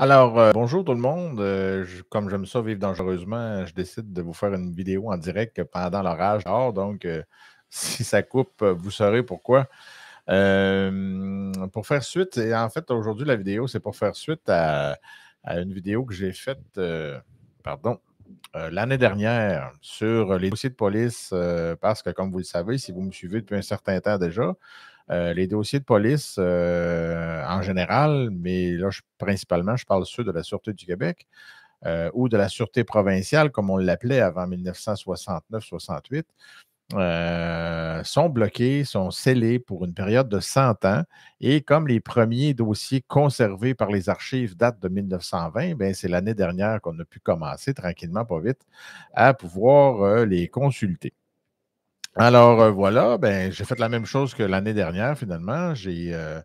Alors, euh, bonjour tout le monde. Euh, je, comme j'aime ça vivre dangereusement, je décide de vous faire une vidéo en direct pendant l'orage dehors. Donc, euh, si ça coupe, vous saurez pourquoi. pour faire suite, et en fait, aujourd'hui, la vidéo, c'est pour faire suite à, à une vidéo que j'ai faite, pardon, l'année dernière sur les dossiers de police, parce que, comme vous le savez, si vous me suivez depuis un certain temps déjà, euh, les dossiers de police euh, en général, mais là, principalement, je parle ceux de la Sûreté du Québec euh, ou de la Sûreté provinciale, comme on l'appelait avant 1969-68, sont bloqués, sont scellés pour une période de 100 ans. Et comme les premiers dossiers conservés par les archives datent de 1920, ben, c'est l'année dernière qu'on a pu commencer tranquillement, pas vite, à pouvoir les consulter. Alors euh, voilà, ben, j'ai fait la même chose que l'année dernière finalement. J'ai euh,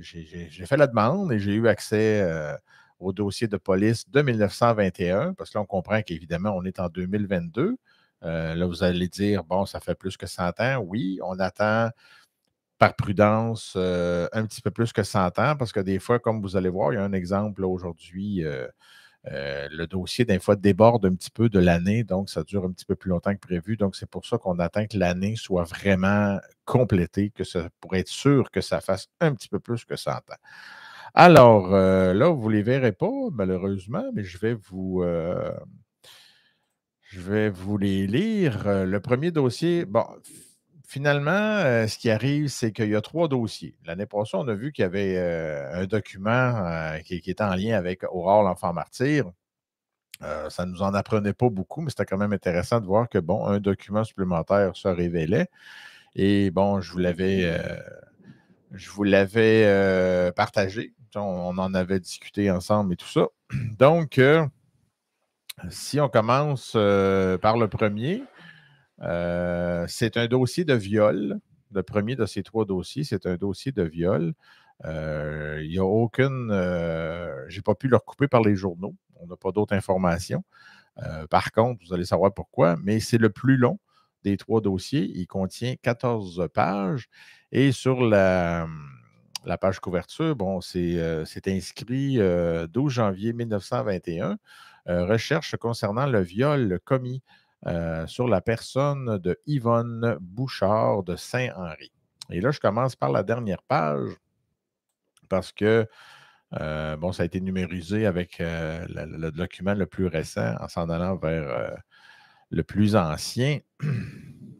fait la demande et j'ai eu accès euh, au dossier de police de 1921 parce que là on comprend qu'évidemment on est en 2022. là vous allez dire, bon, ça fait plus que 100 ans. Oui, on attend par prudence un petit peu plus que 100 ans parce que des fois, comme vous allez voir, il y a un exemple aujourd'hui euh, le dossier, des fois, déborde un petit peu de l'année, donc ça dure un petit peu plus longtemps que prévu. Donc, c'est pour ça qu'on attend que l'année soit vraiment complétée, que ça, pour être sûr que ça fasse un petit peu plus que ça ans. Alors, euh, là, vous ne les verrez pas, malheureusement, mais je vais vous. Euh, je vais vous les lire. Le premier dossier, bon, finalement, euh, ce qui arrive, c'est qu'il y a trois dossiers. L'année passée, on a vu qu'il y avait euh, un document euh, qui, était en lien avec Aurore, l'enfant martyr. ça ne nous en apprenait pas beaucoup, mais c'était quand même intéressant de voir que, bon, un document supplémentaire se révélait. Et bon, je vous l'avais je vous l'avais partagé. On, en avait discuté ensemble et tout ça. Donc, si on commence par le premier, euh, c'est un dossier de viol. Le premier de ces trois dossiers, c'est un dossier de viol. Euh, il n'y a aucune. Euh, j'ai pas pu le recouper par les journaux. On n'a pas d'autres informations. par contre, vous allez savoir pourquoi, mais c'est le plus long des trois dossiers. Il contient 14 pages. Et sur la, page couverture, bon, c'est inscrit 12 janvier 1921, recherche concernant le viol commis euh, sur la personne de Yvonne Bouchard de Saint-Henri. Et là, je commence par la dernière page parce que euh, bon, ça a été numérisé avec euh, le, document le plus récent en s'en allant vers le plus ancien.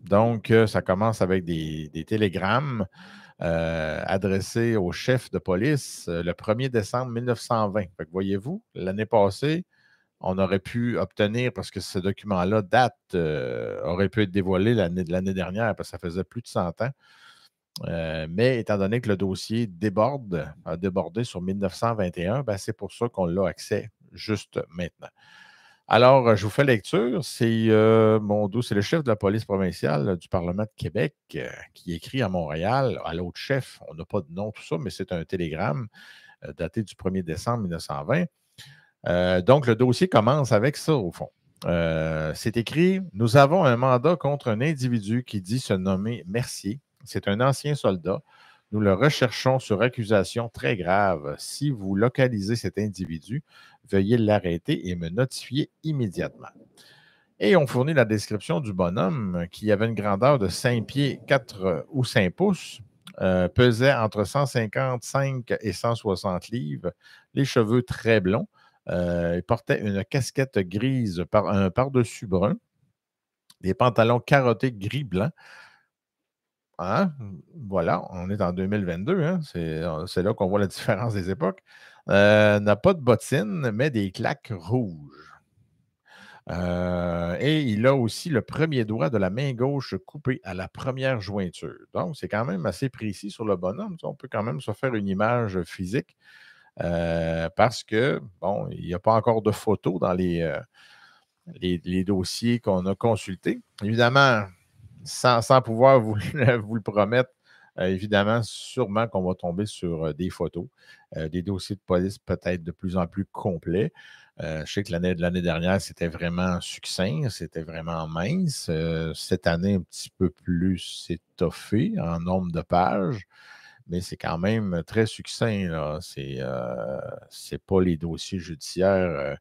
Donc, ça commence avec des, des télégrammes adressés au chef de police le 1er décembre 1920. Voyez-vous, l'année passée, on aurait pu obtenir, parce que ce document-là date, euh, aurait pu être dévoilé l'année dernière, parce que ça faisait plus de 100 ans. Euh, mais étant donné que le dossier déborde, a débordé sur 1921, ben, c'est pour ça qu'on l'a accès juste maintenant. Alors, je vous fais lecture. C'est euh, mon c'est le chef de la police provinciale du Parlement de Québec qui écrit à Montréal à l'autre chef. On n'a pas de nom, tout ça, mais c'est un télégramme daté du 1er décembre 1920. Euh, donc, le dossier commence avec ça, au fond. Euh, c'est écrit Nous avons un mandat contre un individu qui dit se nommer Mercier. C'est un ancien soldat. Nous le recherchons sur accusation très grave. Si vous localisez cet individu, veuillez l'arrêter et me notifier immédiatement. Et on fournit la description du bonhomme qui avait une grandeur de 5 pieds 4 euh, ou 5 pouces, pesait entre 155 et 160 livres, les cheveux très blonds, euh, il portait une casquette grise par un par-dessus brun, des pantalons carottés gris-blanc. Hein? Voilà, on est en 2022, hein? c'est là qu'on voit la différence des époques. Il euh, n'a pas de bottines, mais des claques rouges. Euh, et il a aussi le premier doigt de la main gauche coupé à la première jointure. Donc, c'est quand même assez précis sur le bonhomme. On peut quand même se faire une image physique. Euh, parce que, bon, il n'y a pas encore de photos dans les, euh, dossiers qu'on a consultés. Évidemment, sans, pouvoir vous, le promettre, euh, évidemment, sûrement qu'on va tomber sur des photos, des dossiers de police peut-être de plus en plus complets. je sais que l'année, l'année dernière, c'était vraiment succinct, c'était vraiment mince. cette année, un petit peu plus étoffé en nombre de pages mais c'est quand même très succinct. Ce n'est euh, pas les dossiers judiciaires euh,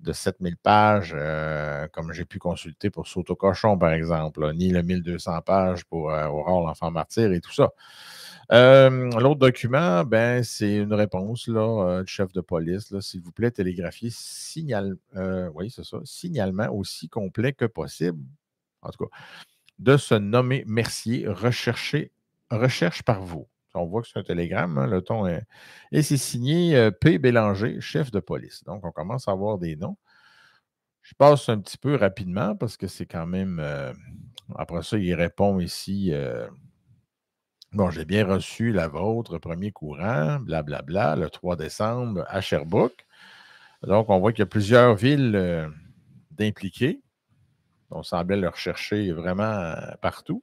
de 7000 pages euh, comme j'ai pu consulter pour Sotocochon, Cochon, par exemple, ni le 1200 pages pour euh, Aurore, l'enfant martyr et tout ça. L'autre document, ben, c'est une réponse là, du chef de police. S'il vous plaît, télégraphiez signal, oui, c'est ça, signalement aussi complet que possible, en tout cas, de se nommer Mercier, recherché, recherche par vous. On voit que c'est un télégramme, hein, le ton est. Et c'est signé euh, P. Bélanger, chef de police. Donc, on commence à avoir des noms. Je passe un petit peu rapidement parce que c'est quand même. Euh, après ça, il répond ici. Euh, bon, j'ai bien reçu la vôtre, premier courant, blablabla, le 3 décembre à Sherbrooke. Donc, on voit qu'il y a plusieurs villes d'impliqués. On semblait le rechercher vraiment partout.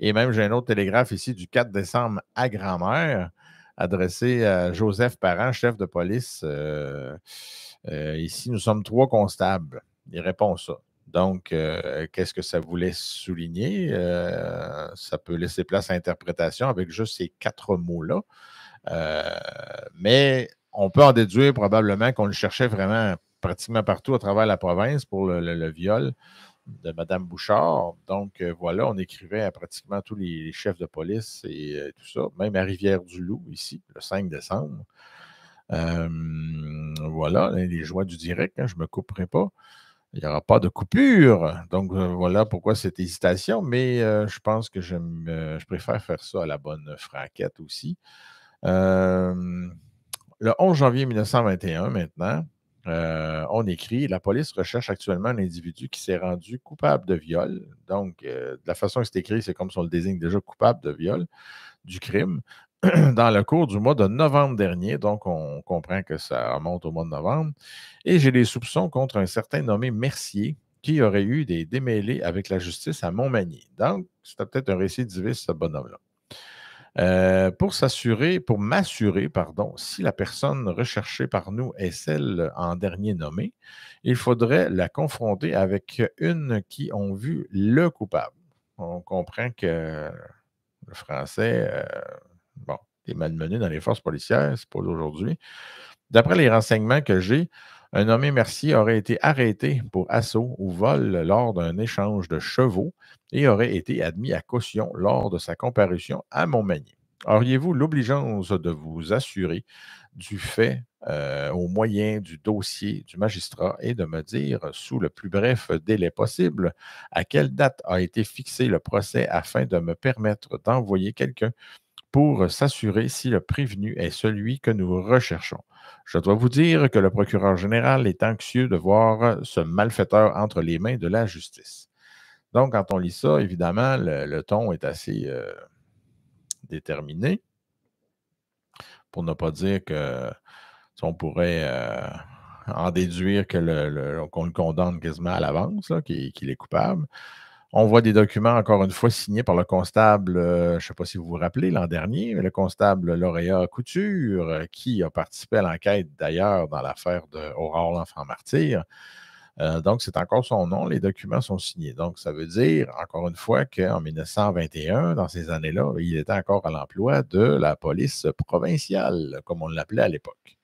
Et même, j'ai un autre télégraphe ici du 4 décembre à grand-mère, adressé à Joseph Parent, chef de police. Euh, euh, ici, nous sommes trois constables. Il répond ça. Donc, euh, qu'est-ce que ça voulait souligner? ça peut laisser place à interprétation avec juste ces quatre mots-là. mais on peut en déduire probablement qu'on le cherchait vraiment pratiquement partout à travers la province pour le viol de Mme Bouchard. Donc, euh, voilà, on écrivait à pratiquement tous les, chefs de police et euh, tout ça, même à Rivière-du-Loup, ici, le 5 décembre. Euh, voilà, les joies du direct, hein, je ne me couperai pas. Il n'y aura pas de coupure. Donc, voilà pourquoi cette hésitation. Mais je pense que je, préfère faire ça à la bonne franquette aussi. le 11 janvier 1921, maintenant, euh, on écrit La police recherche actuellement un individu qui s'est rendu coupable de viol. Donc, euh, de la façon que c'est écrit, c'est comme si on le désigne déjà coupable de viol, du crime, dans le cours du mois de novembre dernier. Donc, on comprend que ça remonte au mois de novembre. Et j'ai des soupçons contre un certain nommé Mercier qui aurait eu des démêlés avec la justice à Montmagny. Donc, c'était peut-être un récit divise, ce bonhomme-là. Euh, pour s'assurer, pour m'assurer, pardon, si la personne recherchée par nous est celle en dernier nommée, il faudrait la confronter avec une qui ont vu le coupable. On comprend que le français, euh, bon, est malmené dans les forces policières, c'est pas aujourd'hui. D'après les renseignements que j'ai, un nommé Mercier aurait été arrêté pour assaut ou vol lors d'un échange de chevaux et aurait été admis à caution lors de sa comparution à Montmagny. Auriez-vous l'obligeance de vous assurer du fait euh, au moyen du dossier du magistrat et de me dire, sous le plus bref délai possible, à quelle date a été fixé le procès afin de me permettre d'envoyer quelqu'un pour euh, s'assurer si le prévenu est celui que nous recherchons. Je dois vous dire que le procureur général est anxieux de voir euh, ce malfaiteur entre les mains de la justice. Donc, quand on lit ça, évidemment, le, ton est assez euh, déterminé, pour ne pas dire que on pourrait en déduire que qu'on le condamne quasiment à l'avance, qu'il est coupable. On voit des documents, encore une fois, signés par le constable, euh, je ne sais pas si vous vous rappelez, l'an dernier, le constable lauréat Couture, euh, qui a participé à l'enquête d'ailleurs dans l'affaire d'Aurore l'enfant martyr. Euh, donc, c'est encore son nom, les documents sont signés. Donc, ça veut dire, encore une fois, qu'en 1921, dans ces années-là, il était encore à l'emploi de la police provinciale, comme on l'appelait à l'époque.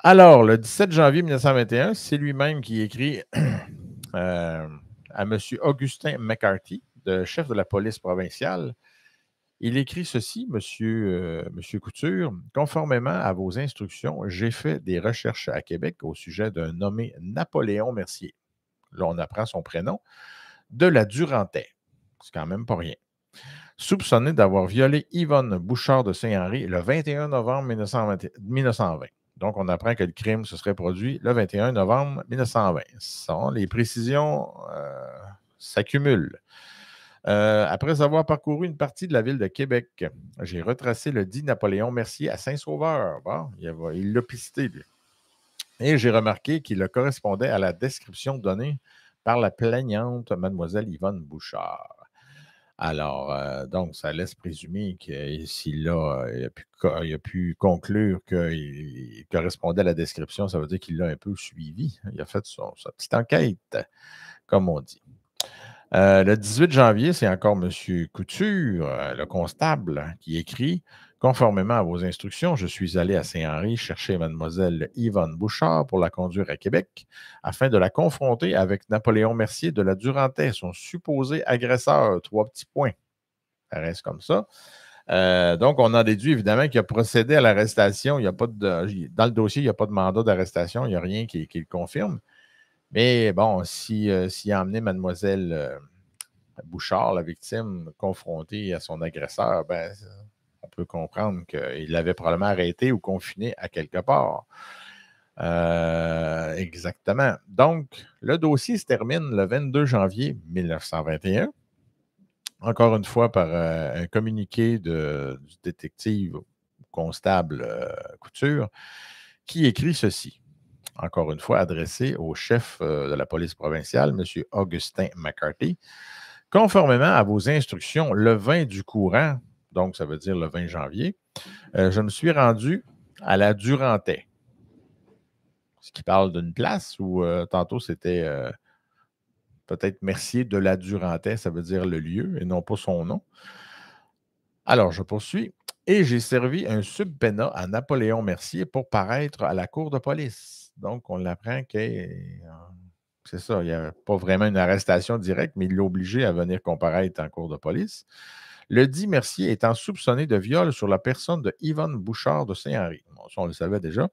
Alors, le 17 janvier 1921, c'est lui-même qui écrit à M. Augustin McCarthy, de chef de la police provinciale. Il écrit ceci, Monsieur, Couture, conformément à vos instructions, j'ai fait des recherches à Québec au sujet d'un nommé Napoléon Mercier. Là, on apprend son prénom, de la Durantais. C'est quand même pas rien. Soupçonné d'avoir violé Yvonne Bouchard de Saint-Henri le 21 novembre 1920. Donc, on apprend que le crime se serait produit le 21 novembre 1920. les précisions euh, s'accumulent. Euh, après avoir parcouru une partie de la ville de Québec, j'ai retracé le dit Napoléon Mercier à Saint-Sauveur. il l'a pisté, Et j'ai remarqué qu'il correspondait à la description donnée par la plaignante mademoiselle Yvonne Bouchard. Alors, euh, donc, ça laisse présumer que s'il euh, a, il a, pu, conclure qu'il correspondait à la description, ça veut dire qu'il l'a un peu suivi. Hein. Il a fait son, sa petite enquête, comme on dit. Euh, le 18 janvier, c'est encore M. Couture, euh, le constable, hein, qui écrit Conformément à vos instructions, je suis allé à Saint-Henri chercher Mademoiselle Yvonne Bouchard pour la conduire à Québec afin de la confronter avec Napoléon Mercier de la Durantais, son supposé agresseur. Trois petits points. Ça reste comme ça. Euh, donc, on en déduit évidemment qu'il a procédé à l'arrestation. Il y a pas dans le dossier, il n'y a pas de mandat d'arrestation. Il n'y a rien qui le confirme. Mais bon, si, euh, s'il a emmené mademoiselle euh, Bouchard, la victime, confrontée à son agresseur, ben, on peut comprendre qu'il l'avait probablement arrêté ou confiné à quelque part. Euh, exactement. Donc, le dossier se termine le 22 janvier 1921. Encore une fois, par un communiqué de, du détective constable Couture, qui écrit ceci encore une fois adressé au chef euh, de la police provinciale, M. Augustin McCarthy, conformément à vos instructions le 20 du courant, donc ça veut dire le 20 janvier, euh, je me suis rendu à la Durantais. Ce qui parle d'une place où euh, tantôt c'était peut-être Mercier de la Durantais, ça veut dire le lieu et non pas son nom. Alors, je poursuis. Et j'ai servi un subpénat à Napoléon Mercier pour paraître à la cour de police. Donc, on l'apprend que euh, C'est ça, il n'y a pas vraiment une arrestation directe, mais il l'a obligé à venir comparaître en cours de police. Le dit Mercier étant soupçonné de viol sur la personne de Yvonne Bouchard de Saint-Henri. ça, on le savait déjà.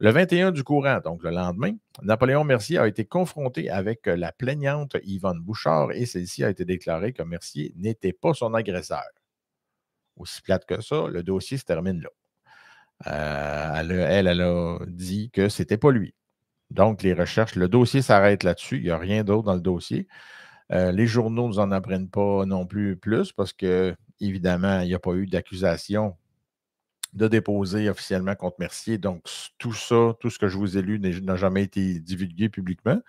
Le 21 du courant, donc le lendemain, Napoléon Mercier a été confronté avec euh, la plaignante Yvonne Bouchard et celle-ci a été déclarée que Mercier n'était pas son agresseur. Aussi plate que ça, le dossier se termine là. Euh, elle, elle, a dit que c'était pas lui. Donc, les recherches, le dossier s'arrête là-dessus. Il n'y a rien d'autre dans le dossier. Euh, les journaux ne nous en apprennent pas non plus plus parce que, évidemment, il n'y a pas eu d'accusation de déposer officiellement contre Mercier. Donc, tout ça, tout ce que je vous ai lu n'a jamais été divulgué publiquement.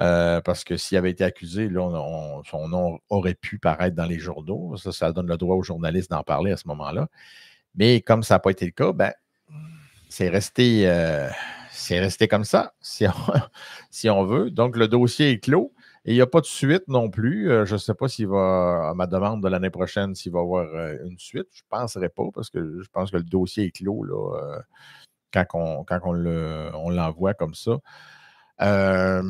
Euh, parce que s'il avait été accusé, son nom aurait pu paraître dans les journaux. Ça, ça donne le droit aux journalistes d'en parler à ce moment-là. Mais comme ça n'a pas été le cas, ben, c'est resté, euh, comme ça, si on, veut. Donc, le dossier est clos. Et il n'y a pas de suite non plus. Euh, je ne sais pas s'il va, à ma demande de l'année prochaine, s'il va y avoir euh, une suite. Je ne penserai pas parce que je pense que le dossier est clos quand, on, quand l'envoie comme ça. Euh,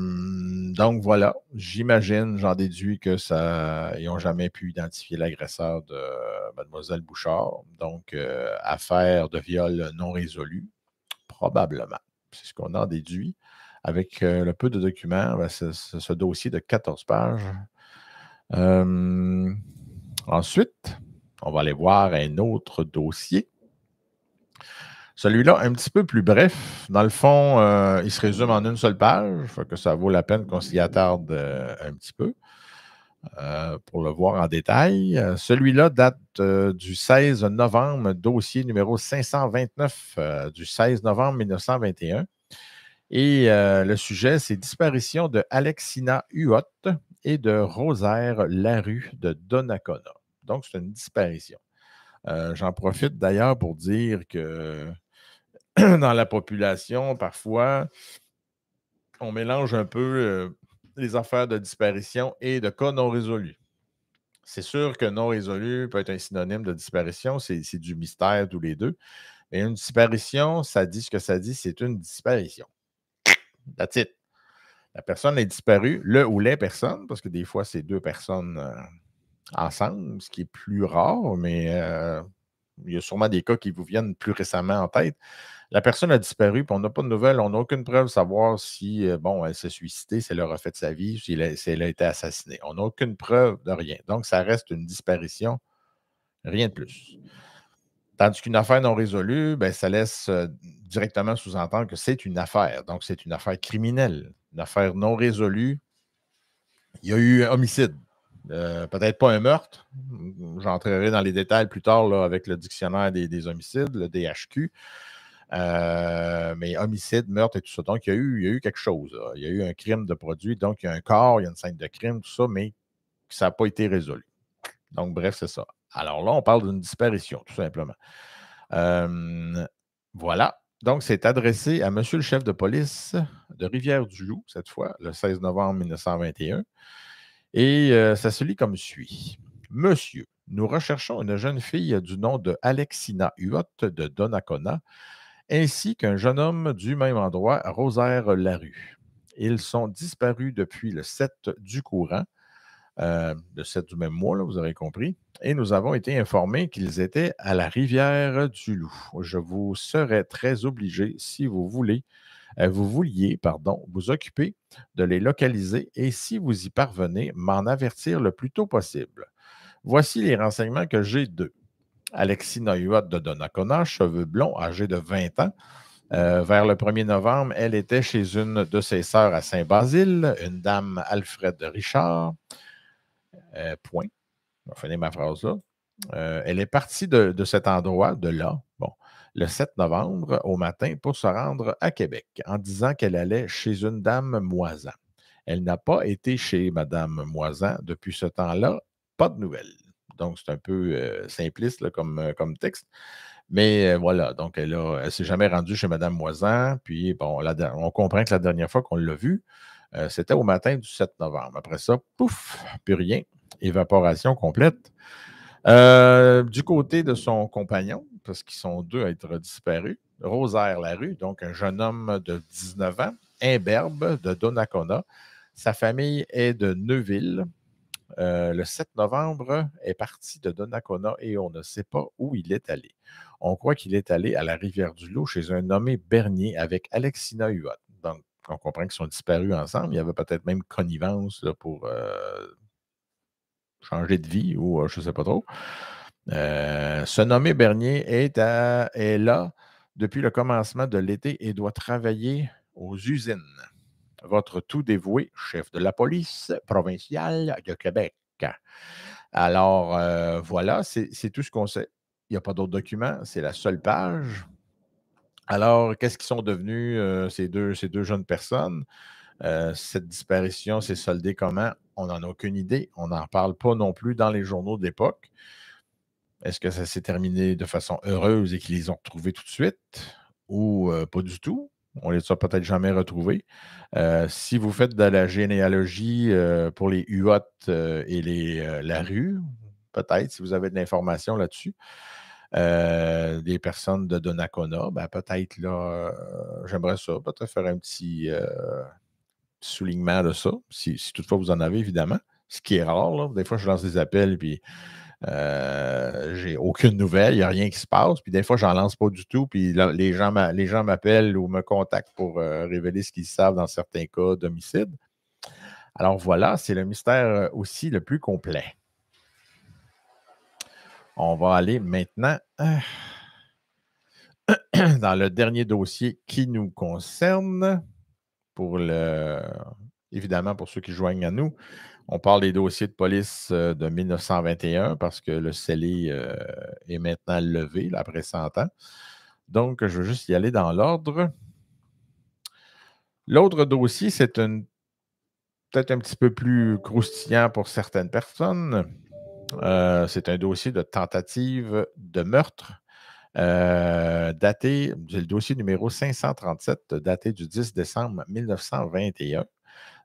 donc voilà, j'imagine, j'en déduis que ça, ils n'ont jamais pu identifier l'agresseur de euh, Mademoiselle Bouchard. Donc, euh, affaire de viol non résolu, probablement. C'est ce qu'on en déduit. Avec le peu de documents, ben, ce, ce, dossier de 14 pages. ensuite, on va aller voir un autre dossier. Celui-là, un petit peu plus bref. Dans le fond, euh, il se résume en une seule page. que ça vaut la peine qu'on s'y attarde euh, un petit peu euh, pour le voir en détail. Celui-là date du 16 novembre, dossier numéro 529 du 16 novembre 1921. Et le sujet, c'est disparition de Alexina Huot et de Rosaire Larue de Donacona. Donc, c'est une disparition. J'en profite d'ailleurs pour dire que dans la population, parfois, on mélange un peu les affaires de disparition et de cas non résolus. C'est sûr que non résolu peut être un synonyme de disparition, c'est du mystère tous les deux. Mais une disparition, ça dit ce que ça dit, c'est une disparition. La titre. La personne est disparue, le ou les personnes, parce que des fois, c'est deux personnes ensemble, ce qui est plus rare, mais il y a sûrement des cas qui vous viennent plus récemment en tête. La personne a disparu, puis on n'a pas de nouvelles, on n'a aucune preuve de savoir si, euh, bon, elle s'est suicidée, si elle a refait de sa vie, si elle, a, été assassinée. On n'a aucune preuve de rien. Donc, ça reste une disparition, rien de plus. Tandis qu'une affaire non résolue, ben, ça laisse euh, directement sous-entendre que c'est une affaire. Donc, c'est une affaire criminelle, une affaire non résolue. Il y a eu un homicide. Euh, peut-être pas un meurtre. J'entrerai dans les détails plus tard là, avec le dictionnaire des homicides, le DHQ. Euh, mais homicide, meurtre et tout ça. Donc, il y a eu, quelque chose. Il y a eu un crime de produit. Donc, il y a un corps, il y a une scène de crime, tout ça, mais ça n'a pas été résolu. Donc, bref, c'est ça. Alors là, on parle d'une disparition, tout simplement. voilà. Donc, c'est adressé à M. le chef de police de Rivière-du-Loup, cette fois, le 16 novembre 1921. Et euh, ça se lit comme suit. Monsieur, nous recherchons une jeune fille du nom de Alexina Huot de Donacona ainsi qu'un jeune homme du même endroit, Rosaire Larue. Ils sont disparus depuis le 7 du courant, euh, le 7 du même mois, vous aurez compris, et nous avons été informés qu'ils étaient à la rivière du Loup. Je vous serais très obligé, si vous voulez, euh, vous vouliez, pardon, vous occuper de les localiser et si vous y parvenez, m'en avertir le plus tôt possible. Voici les renseignements que j'ai d'eux. Alexis Noyot de Donnacona, cheveux blonds, âgé de 20 ans. Euh, vers le 1er novembre, elle était chez une de ses sœurs à Saint-Basile, une dame Alfred Richard. Euh, point. Je ma phrase là. Euh, elle est partie de, cet endroit, de là, bon, le 7 novembre au matin pour se rendre à Québec en disant qu'elle allait chez une dame Moisan. Elle n'a pas été chez Madame Moisan depuis ce temps-là. Pas de nouvelles. Donc, c'est un peu euh, simpliste comme, euh, comme texte. Mais euh, voilà, donc elle ne s'est jamais rendue chez Mme Moisan. Puis, bon, on comprend que la dernière fois qu'on l'a vue, c'était au matin du 7 novembre. Après ça, pouf, plus rien. Évaporation complète. du côté de son compagnon, parce qu'ils sont deux à être disparus, Rosaire Larue, donc un jeune homme de 19 ans, imberbe de Donacona. Sa famille est de Neuville. Euh, le 7 novembre, est parti de Donnacona et on ne sait pas où il est allé. On croit qu'il est allé à la rivière du Loup chez un nommé Bernier avec Alexina Huot. Donc, on comprend qu'ils sont disparus ensemble. Il y avait peut-être même connivence pour euh, changer de vie ou euh, je ne sais pas trop. ce nommé Bernier est là depuis le commencement de l'été et doit travailler aux usines votre tout dévoué chef de la police provinciale de Québec. Alors, euh, voilà, c'est tout ce qu'on sait. Il n'y a pas d'autres documents, c'est la seule page. Alors, qu'est-ce qu'ils sont devenus, euh, ces, deux, jeunes personnes? Euh, cette disparition s'est soldée comment? On n'en a aucune idée. On n'en parle pas non plus dans les journaux d'époque. Est-ce que ça s'est terminé de façon heureuse et qu'ils les ont retrouvés tout de suite? Ou pas du tout? on ne les a peut-être jamais retrouvés. Euh, si vous faites de la généalogie euh, pour les huottes euh, et les, la rue, peut-être, si vous avez de l'information là-dessus, des personnes de Donacona, ben, peut-être là, j'aimerais ça, peut-être faire un petit soulignement de ça, si, toutefois vous en avez, évidemment, ce qui est rare. Des fois, je lance des appels, puis euh, j'ai aucune nouvelle, il n'y a rien qui se passe. Puis des fois, j'en lance pas du tout. Puis les gens m'appellent ou me contactent pour euh, révéler ce qu'ils savent dans certains cas d'homicide. Alors voilà, c'est le mystère euh, aussi le plus complet. On va aller maintenant dans le dernier dossier qui nous concerne pour le évidemment pour ceux qui joignent à nous, on parle des dossiers de police euh, de 1921 parce que le scellé euh, est maintenant levé laprès après 100 ans. Donc, je veux juste y aller dans l'ordre. L'autre dossier, c'est peut-être un petit peu plus croustillant pour certaines personnes. Euh, c'est un dossier de tentative de meurtre daté, du le dossier numéro 537, daté du 10 décembre 1921.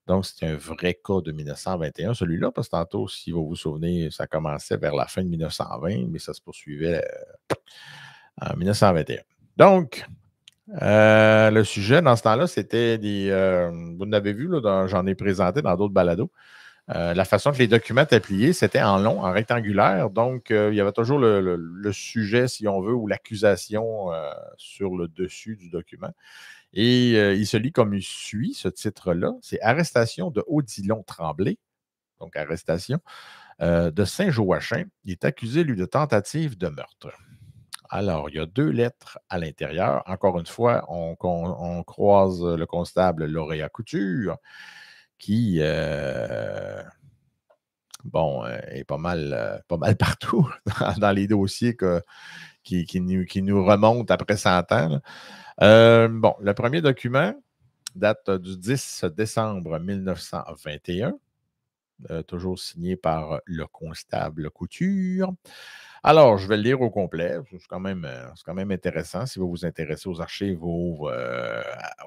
Donc, c'était un vrai cas de 1921, celui-là, parce que tantôt, si vous vous souvenez, ça commençait vers la fin de 1920, mais ça se poursuivait euh, en 1921. Donc, euh, le sujet dans ce temps-là, c'était des. Euh, vous l'avez vu, j'en ai présenté dans d'autres balados. la façon que les documents étaient pliés, c'était en long, en rectangulaire. Donc, il y avait toujours le, sujet, si on veut, ou l'accusation sur le dessus du document. Et il se lit comme il suit, ce titre-là. C'est Arrestation de Odilon Tremblay, donc arrestation de Saint-Joachim. Il est accusé, lui, de tentative de meurtre. Alors, il y a deux lettres à l'intérieur. Encore une fois, on, croise le constable Lauréat Couture, qui, euh, bon, euh, est pas mal, euh, pas mal partout dans les dossiers que, qui, nous, remonte après 100 ans. Euh, bon, le premier document date euh, du 10 décembre 1921, euh, toujours signé par le constable Couture. Alors, je vais le lire au complet. C'est quand, quand, même intéressant si vous vous intéressez aux archives, aux,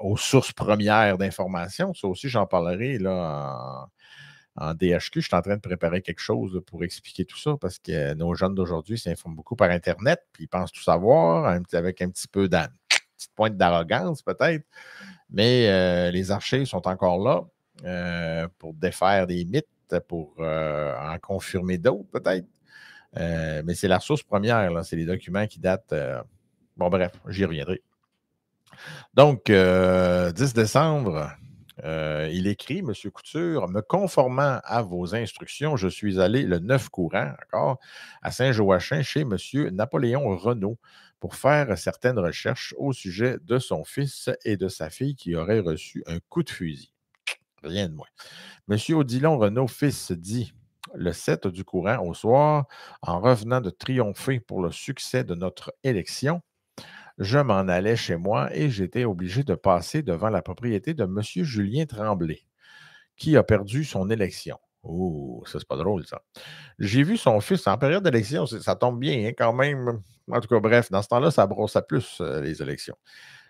aux sources premières d'informations. Ça aussi, j'en parlerai là, en DHQ, je suis en train de préparer quelque chose pour expliquer tout ça parce que nos jeunes d'aujourd'hui s'informent beaucoup par Internet, puis ils pensent tout savoir avec un petit peu d'âme. pointe d'arrogance peut-être, mais euh, les archives sont encore là euh, pour défaire des mythes, pour euh, en confirmer d'autres peut-être. mais c'est la source première, c'est les documents qui datent. bon, bref, j'y reviendrai. Donc, 10 décembre, euh, il écrit, M. Couture, me conformant à vos instructions, je suis allé le 9 courant, encore, à saint joachin chez M. Napoléon Renault pour faire certaines recherches au sujet de son fils et de sa fille qui auraient reçu un coup de fusil. Rien de moins. M. Odilon Renault, fils, dit le 7 du courant au soir, en revenant de triompher pour le succès de notre élection, je m'en allais chez moi et j'étais obligé de passer devant la propriété de M. Julien Tremblay, qui a perdu son élection. Oh, ça, c'est pas drôle, ça. J'ai vu son fils en période d'élection, ça tombe bien, hein, quand même. En tout cas, bref, dans ce temps-là, ça brosse plus euh, les élections.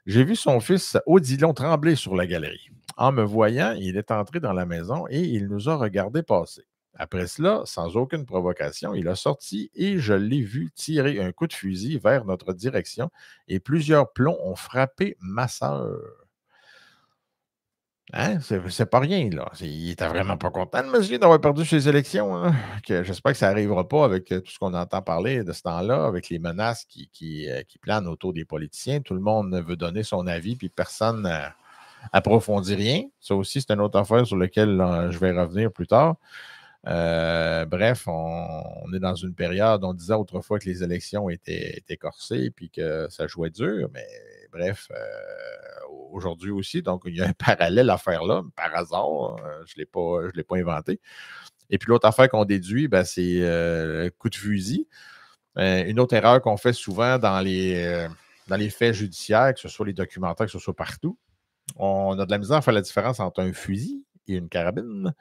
J'ai vu son fils Odilon Tremblay, sur la galerie. En me voyant, il est entré dans la maison et il nous a regardés passer. Après cela, sans aucune provocation, il a sorti et je l'ai vu tirer un coup de fusil vers notre direction et plusieurs plombs ont frappé ma sœur. Hein? C'est pas rien, là. Il était vraiment pas content, le monsieur, d'avoir perdu ses élections. Hein? J'espère que ça n'arrivera pas avec euh, tout ce qu'on entend parler de ce temps-là, avec les menaces qui, euh, qui, planent autour des politiciens. Tout le monde veut donner son avis, puis personne n'approfondit euh, rien. Ça aussi, c'est une autre affaire sur laquelle je vais revenir plus tard. Euh, bref, on, est dans une période, on disait autrefois que les élections étaient, étaient corsées puis que ça jouait dur, mais bref, euh, aujourd'hui aussi, donc il y a un parallèle à faire là, par hasard, euh, je ne l'ai pas inventé. Et puis l'autre affaire qu'on déduit, ben, c'est le coup de fusil. une autre erreur qu'on fait souvent dans les, dans les faits judiciaires, que ce soit les documentaires, que ce soit partout, on a de la misère à faire la différence entre un fusil et une carabine.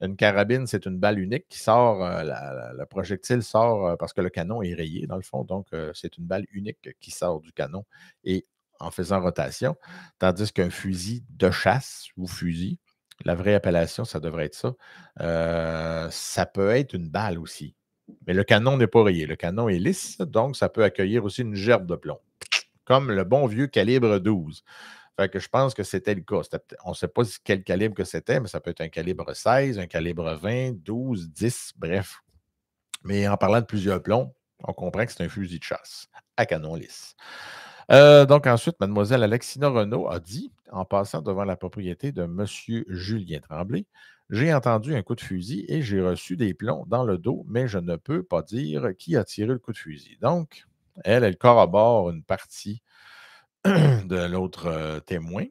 Une carabine, c'est une balle unique qui sort, euh, le projectile sort euh, parce que le canon est rayé dans le fond, donc euh, c'est une balle unique qui sort du canon et en faisant rotation, tandis qu'un fusil de chasse ou fusil, la vraie appellation, ça devrait être ça, ça peut être une balle aussi. Mais le canon n'est pas rayé. Le canon est lisse, donc ça peut accueillir aussi une gerbe de plomb, comme le bon vieux calibre 12 que je pense que c'était le cas. On ne sait pas quel calibre que c'était, mais ça peut être un calibre 16, un calibre 20, 12, 10, bref. Mais en parlant de plusieurs plombs, on comprend que c'est un fusil de chasse à canon lisse. Euh, donc ensuite, mademoiselle Alexina Renault a dit, en passant devant la propriété de M. Julien Tremblay, j'ai entendu un coup de fusil et j'ai reçu des plombs dans le dos, mais je ne peux pas dire qui a tiré le coup de fusil. Donc, elle, elle corrobore une partie de l'autre euh, témoin.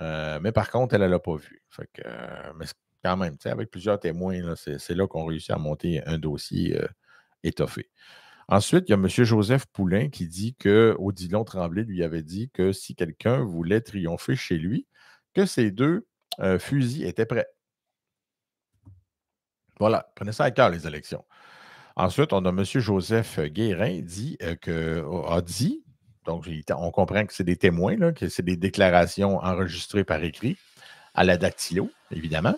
Euh, mais par contre, elle ne l'a pas vu. Euh, mais quand même, avec plusieurs témoins, c'est là, qu'on réussit à monter un dossier étoffé. Ensuite, il y a M. Joseph Poulain qui dit que Odilon Tremblay lui avait dit que si quelqu'un voulait triompher chez lui, que ces deux fusils étaient prêts. Voilà, prenez ça à cœur, les élections. Ensuite, on a M. Joseph Guérin dit, que, a dit donc, on comprend que c'est des témoins, que c'est des déclarations enregistrées par écrit à la dactylo, évidemment.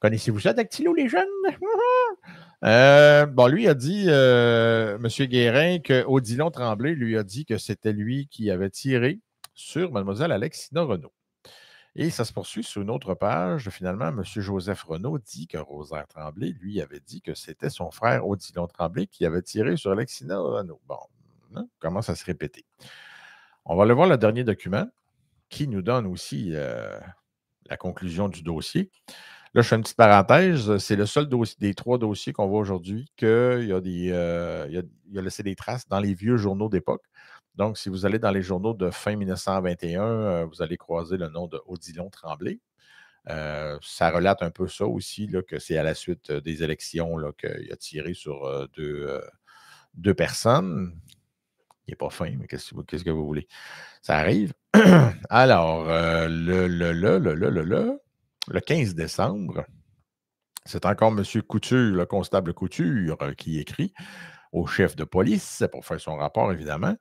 Connaissez-vous ça, dactylo, les jeunes? Euh, bon, lui a dit, euh, M. Guérin, que Odilon Tremblay lui a dit que c'était lui qui avait tiré sur Mademoiselle Alexina Renault. Et ça se poursuit sur une autre page. Finalement, M. Joseph Renault dit que Rosaire Tremblay, lui, avait dit que c'était son frère Odilon Tremblay qui avait tiré sur Alexina Renault. Bon, hein, commence à se répéter. On va aller voir le dernier document qui nous donne aussi euh, la conclusion du dossier. Là, je fais une petite parenthèse. C'est le seul dossier, des trois dossiers qu'on voit aujourd'hui qu'il euh, a, il a, laissé des traces dans les vieux journaux d'époque. Donc, si vous allez dans les journaux de fin 1921, euh, vous allez croiser le nom de Odilon Tremblay. ça relate un peu ça aussi, là, que c'est à la suite des élections qu'il a tiré sur deux, deux personnes. Il n'est pas fin, mais qu'est-ce que vous voulez? Ça arrive. Alors, euh, le, le, le, le, le, le, 15 décembre, c'est encore M. Couture, le constable Couture, euh, qui écrit au chef de police pour faire son rapport, évidemment.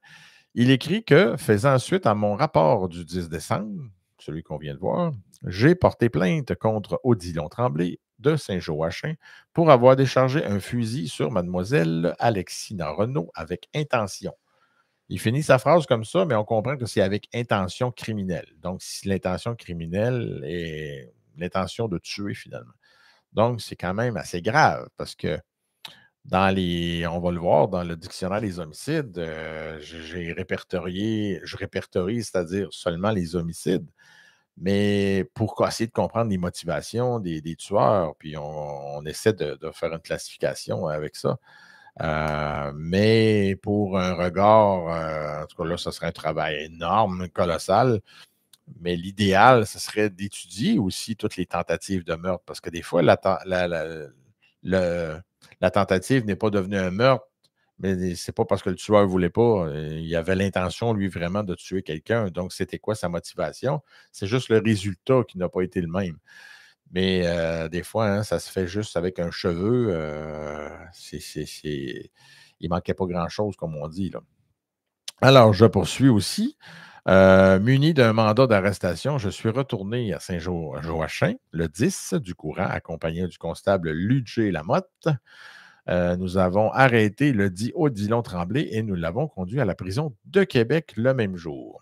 Il écrit que, faisant suite à mon rapport du 10 décembre, celui qu'on vient de voir, j'ai porté plainte contre Odilon Tremblay de saint joachin pour avoir déchargé un fusil sur mademoiselle Alexina Renault avec intention. Il finit sa phrase comme ça, mais on comprend que c'est avec intention criminelle. Donc, si l'intention criminelle est l'intention de tuer finalement. Donc, c'est quand même assez grave parce que dans les, on va le voir dans le dictionnaire des homicides, euh, j'ai répertorié, je répertorie, c'est-à-dire seulement les homicides, mais pour essayer de comprendre les motivations des, tueurs, puis on, essaie de, faire une classification avec ça. Euh, mais pour un regard, euh, en tout cas là, ce serait un travail énorme, colossal. Mais l'idéal, ce serait d'étudier aussi toutes les tentatives de meurtre, parce que des fois, la, tentative n'est pas devenue un meurtre, mais ce n'est pas parce que le tueur ne voulait pas. Euh, il avait l'intention, lui, vraiment de tuer quelqu'un. Donc, c'était quoi sa motivation? C'est juste le résultat qui n'a pas été le même. Mais euh, des fois, hein, ça se fait juste avec un cheveu. Il euh, ne Il manquait pas grand-chose, comme on dit. Alors, je poursuis aussi. Euh, muni d'un mandat d'arrestation, je suis retourné à Saint-Joachim le 10 du courant, accompagné du constable Ludger Lamotte. nous avons arrêté le dit Odilon Tremblay et nous l'avons conduit à la prison de Québec le même jour.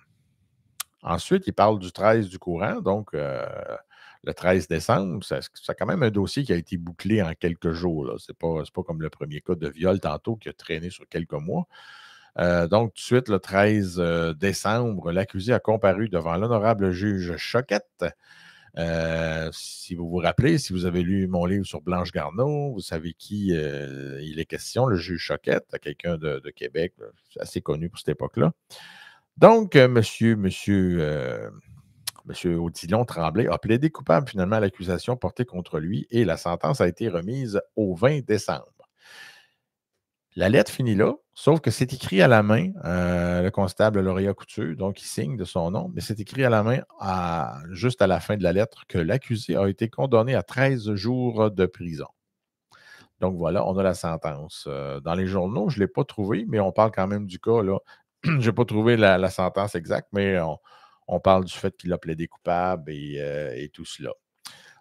Ensuite, il parle du 13 du courant, donc le 13 décembre, c'est quand même un dossier qui a été bouclé en quelques jours. Ce n'est pas, pas, comme le premier cas de viol tantôt qui a traîné sur quelques mois. Euh, donc, tout de suite, le 13 euh, décembre, l'accusé a comparu devant l'honorable juge Choquette. Euh, si vous vous rappelez, si vous avez lu mon livre sur Blanche Garneau, vous savez qui il est question, le juge Choquette, quelqu'un de, de, Québec, assez connu pour cette époque-là. Donc, monsieur, monsieur M. Odilon Tremblay a plaidé coupable finalement à l'accusation portée contre lui et la sentence a été remise au 20 décembre. La lettre finit là, sauf que c'est écrit à la main, euh, le constable Lauréat Couture, donc il signe de son nom, mais c'est écrit à la main juste à la fin de la lettre que l'accusé a été condamné à 13 jours de prison. Donc voilà, on a la sentence. Euh, dans les journaux, je ne l'ai pas trouvé, mais on parle quand même du cas. Là. je n'ai pas trouvé la, la, sentence exacte, mais on, on parle du fait qu'il a plaidé coupable et, euh, tout cela.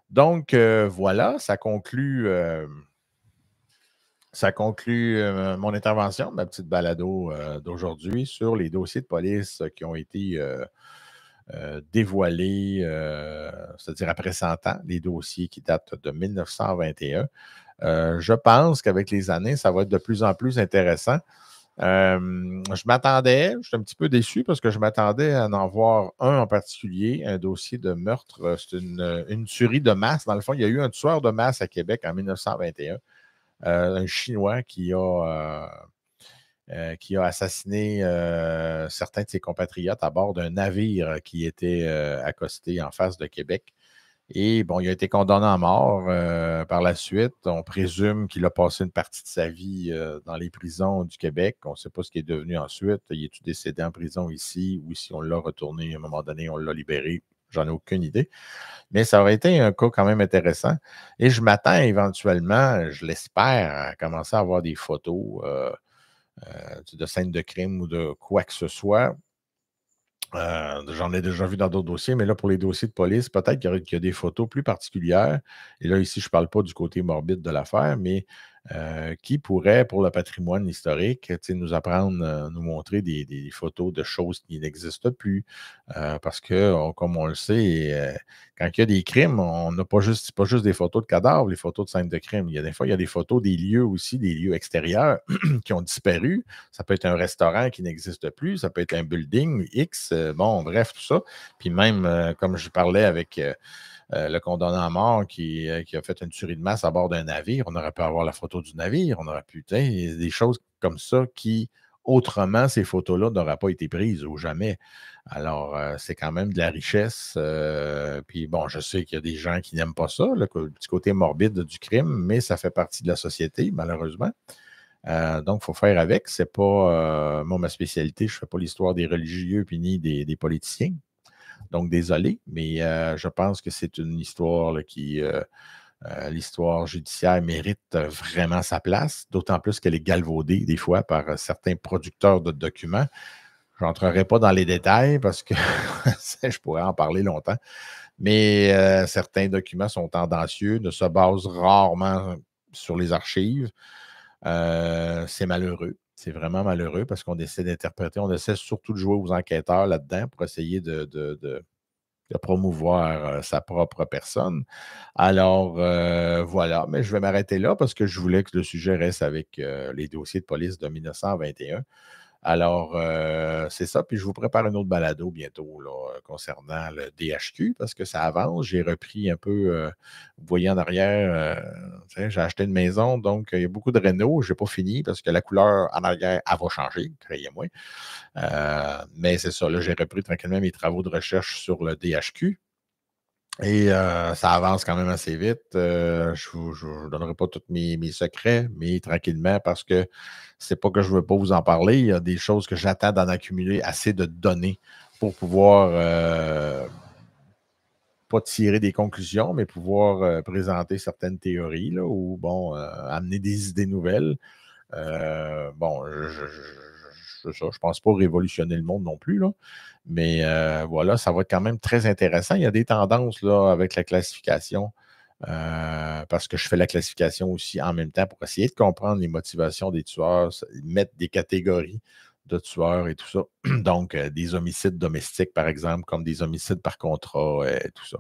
Donc, euh, voilà, ça conclut, euh, ça conclut mon intervention, ma petite balado d'aujourd'hui sur les dossiers de police qui ont été dévoilés, c'est-à-dire après 100 ans, les dossiers qui datent de 1921. je pense qu'avec les années, ça va être de plus en plus intéressant. Euh, je m'attendais, je suis un petit peu déçu parce que je m'attendais à en voir un en particulier, un dossier de meurtre. Euh, c'est une, euh, une, tuerie de masse. Dans le fond, il y a eu un tueur de masse à Québec en 1921, un Chinois qui a, qui a assassiné certains de ses compatriotes à bord d'un navire qui était accosté en face de Québec. Et bon, il a été condamné à mort euh, par la suite. On présume qu'il a passé une partie de sa vie euh, dans les prisons du Québec. On ne sait pas ce qu'il est devenu ensuite. Il est-tu décédé en prison ici ou si on l'a retourné à un moment donné, on l'a libéré? J'en ai aucune idée. Mais ça aurait été un cas quand même intéressant. Et je m'attends éventuellement, je l'espère, à commencer à avoir des photos euh, de scènes de crime ou de quoi que ce soit. Euh, j'en ai déjà vu dans d'autres dossiers, mais là, pour les dossiers de police, peut-être qu'il y, a des photos plus particulières. Et là, ici, je ne parle pas du côté morbide de l'affaire, mais euh, qui pourrait, pour le patrimoine historique, nous apprendre, euh, nous montrer des, photos de choses qui n'existent plus. Euh, parce que, comme on le sait, quand il y a des crimes, on n'a pas juste, pas juste des photos de cadavres, les photos de scènes de crime. Il y a des fois, il y a des photos des lieux aussi, des lieux extérieurs qui ont disparu. Ça peut être un restaurant qui n'existe plus, ça peut être un building X, bon, bref, tout ça. Puis même, comme je parlais avec euh, le condamné à mort euh, qui, a fait une tuerie de masse à bord d'un navire. On aurait pu avoir la photo du navire, on aurait pu, des choses comme ça qui, autrement, ces photos-là n'auraient pas été prises ou jamais. Alors, euh, c'est quand même de la richesse. puis bon, je sais qu'il y a des gens qui n'aiment pas ça, le, petit côté morbide du crime, mais ça fait partie de la société, malheureusement. donc, il faut faire avec. C'est pas moi ma spécialité. Je ne fais pas l'histoire des religieux puis ni des politiciens. Donc, désolé, mais euh, je pense que c'est une histoire qui. Euh, euh, l'histoire judiciaire mérite vraiment sa place, d'autant plus qu'elle est galvaudée des fois par certains producteurs de documents. Je n'entrerai pas dans les détails parce que je pourrais en parler longtemps, mais certains documents sont tendancieux, ne se basent rarement sur les archives. C'est malheureux. C'est vraiment malheureux parce qu'on essaie d'interpréter, on essaie surtout de jouer aux enquêteurs là-dedans pour essayer de, promouvoir euh, sa propre personne. Alors, euh, voilà, mais je vais m'arrêter là parce que je voulais que le sujet reste avec euh, les dossiers de police de 1921. Alors, euh, c'est ça. Puis je vous prépare un autre balado bientôt euh, concernant le DHQ parce que ça avance. J'ai repris un peu, euh, vous voyez en arrière, j'ai acheté une maison, donc il y a beaucoup de rénaux. Je n'ai pas fini parce que la couleur en arrière, elle va changer, croyez-moi. mais c'est ça, là, j'ai repris tranquillement mes travaux de recherche sur le DHQ et euh, ça avance quand même assez vite. Euh, je ne vous, donnerai pas tous mes, secrets, mais tranquillement, parce que c'est pas que je ne veux pas vous en parler. Il y a des choses que j'attends d'en accumuler assez de données pour pouvoir euh, pas tirer des conclusions, mais pouvoir présenter certaines théories ou bon, amener des idées nouvelles. bon, je, ne pense pas révolutionner le monde non plus, là, mais euh, voilà, ça va être quand même très intéressant. Il y a des tendances là, avec la classification. Euh, parce que je fais la classification aussi en même temps pour essayer de comprendre les motivations des tueurs, mettre des catégories de tueurs et tout ça. Donc, euh, des homicides domestiques, par exemple, comme des homicides par contrat et tout ça.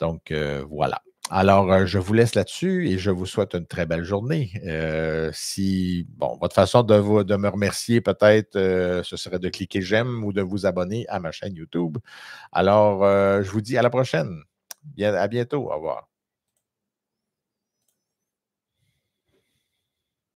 Donc, voilà. Alors, euh, je vous laisse là-dessus et je vous souhaite une très belle journée. Euh, si, bon, votre façon de, me remercier, peut-être, euh, ce serait de cliquer j'aime ou de vous abonner à ma chaîne YouTube. Alors, je vous dis à la prochaine. Bien, à bientôt. Au revoir.